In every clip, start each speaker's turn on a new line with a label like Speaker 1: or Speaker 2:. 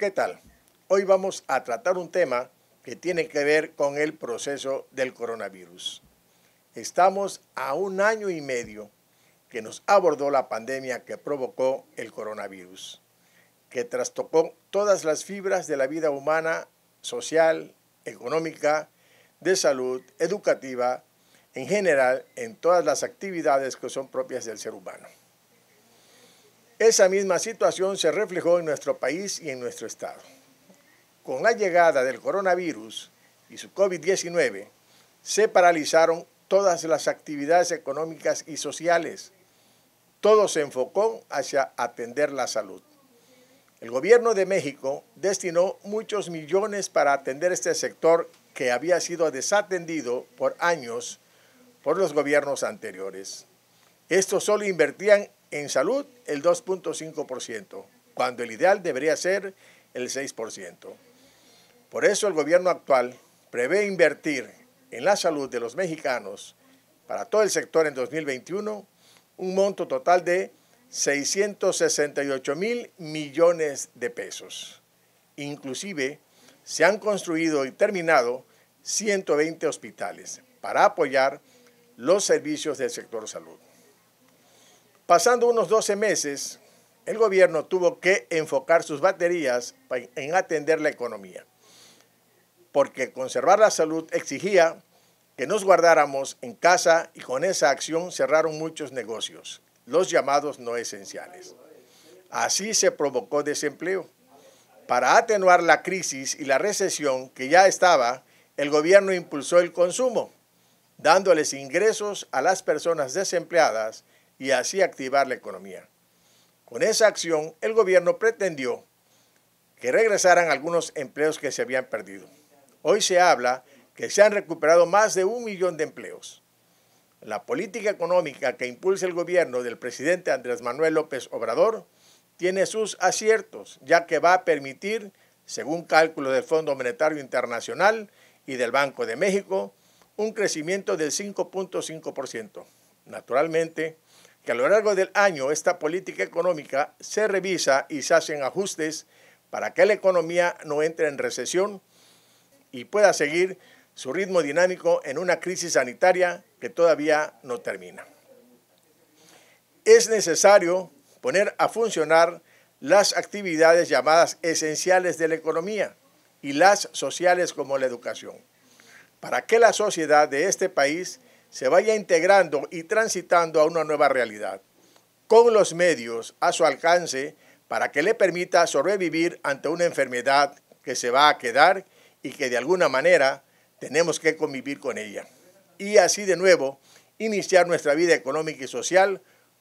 Speaker 1: ¿Qué tal? Hoy vamos a tratar un tema que tiene que ver con el proceso del coronavirus. Estamos a un año y medio que nos abordó la pandemia que provocó el coronavirus, que trastocó todas las fibras de la vida humana, social, económica, de salud, educativa, en general, en todas las actividades que son propias del ser humano. Esa misma situación se reflejó en nuestro país y en nuestro Estado. Con la llegada del coronavirus y su COVID-19, se paralizaron todas las actividades económicas y sociales. Todo se enfocó hacia atender la salud. El gobierno de México destinó muchos millones para atender este sector que había sido desatendido por años por los gobiernos anteriores. Estos solo invertían en salud el 2.5%, cuando el ideal debería ser el 6%. Por eso el gobierno actual prevé invertir en la salud de los mexicanos para todo el sector en 2021 un monto total de 668 mil millones de pesos. Inclusive se han construido y terminado 120 hospitales para apoyar los servicios del sector salud. Pasando unos 12 meses, el gobierno tuvo que enfocar sus baterías en atender la economía, porque conservar la salud exigía que nos guardáramos en casa y con esa acción cerraron muchos negocios, los llamados no esenciales. Así se provocó desempleo. Para atenuar la crisis y la recesión que ya estaba, el gobierno impulsó el consumo, dándoles ingresos a las personas desempleadas y así activar la economía. Con esa acción, el gobierno pretendió que regresaran algunos empleos que se habían perdido. Hoy se habla que se han recuperado más de un millón de empleos. La política económica que impulsa el gobierno del presidente Andrés Manuel López Obrador tiene sus aciertos, ya que va a permitir, según cálculos del Fondo Monetario Internacional y del Banco de México, un crecimiento del 5.5%. Naturalmente, que a lo largo del año esta política económica se revisa y se hacen ajustes para que la economía no entre en recesión y pueda seguir su ritmo dinámico en una crisis sanitaria que todavía no termina. Es necesario poner a funcionar las actividades llamadas esenciales de la economía y las sociales como la educación, para que la sociedad de este país se vaya integrando y transitando a una nueva realidad, con los medios a su alcance para que le permita sobrevivir ante una enfermedad que se va a quedar y que de alguna manera tenemos que convivir con ella. Y así de nuevo, iniciar nuestra vida económica y social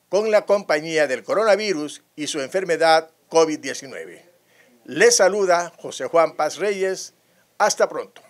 Speaker 1: con la compañía del coronavirus y su enfermedad COVID-19. Les saluda José Juan Paz Reyes. Hasta pronto.